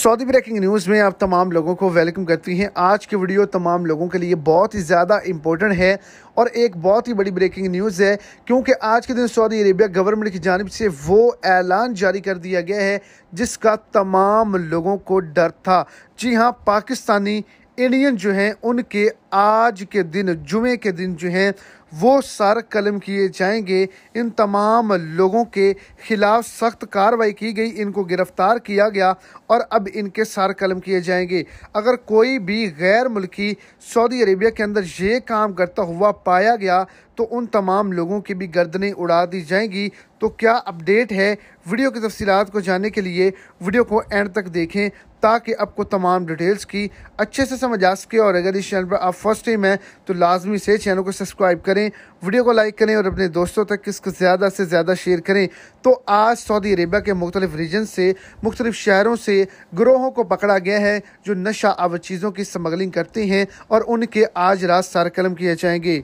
Saudi breaking news में आप तमाम लोगों को वेलकम करती हैं आज की वीडियो तमाम लोगों के लिए बहुत ही ज़्यादा इंपॉर्टेंट है और एक बहुत ही बड़ी ब्रेकिंग न्यूज़ है क्योंकि आज के दिन सऊदी अरेबिया गवर्नमेंट की जानब से वो ऐलान जारी कर दिया गया है जिसका तमाम लोगों को डर था जी हाँ पाकिस्तानी इंडियन जो हैं उनके आज के दिन जुमे के दिन जो हैं वो सर कलम किए जाएंगे इन तमाम लोगों के खिलाफ सख्त कार्रवाई की गई इनको गिरफ्तार किया गया और अब इनके सर कलम किए जाएंगे अगर कोई भी गैर मुल्की सऊदी अरेबिया के अंदर ये काम करता हुआ पाया गया तो उन तमाम लोगों की भी गर्दनें उड़ा दी जाएंगी तो क्या अपडेट है वीडियो की तफसीत को जानने के लिए वीडियो को एंड तक देखें ताकि आपको तमाम डिटेल्स की अच्छे से समझ आ सके और अगर इस चैनल पर आप फर्स्ट टाइम है तो लाजमी से चैनल को सब्सक्राइब करें वीडियो को लाइक करें और अपने दोस्तों तक इसको ज़्यादा से ज़्यादा शेयर करें तो आज सऊदी अरेबिया के मुख्तलिफ रीजन से मुख्तलिफ शहरों से ग्रोहों को पकड़ा गया है जो नशा आवर चीज़ों की स्मगलिंग करते हैं और उनके आज रात कलम किए जाएंगे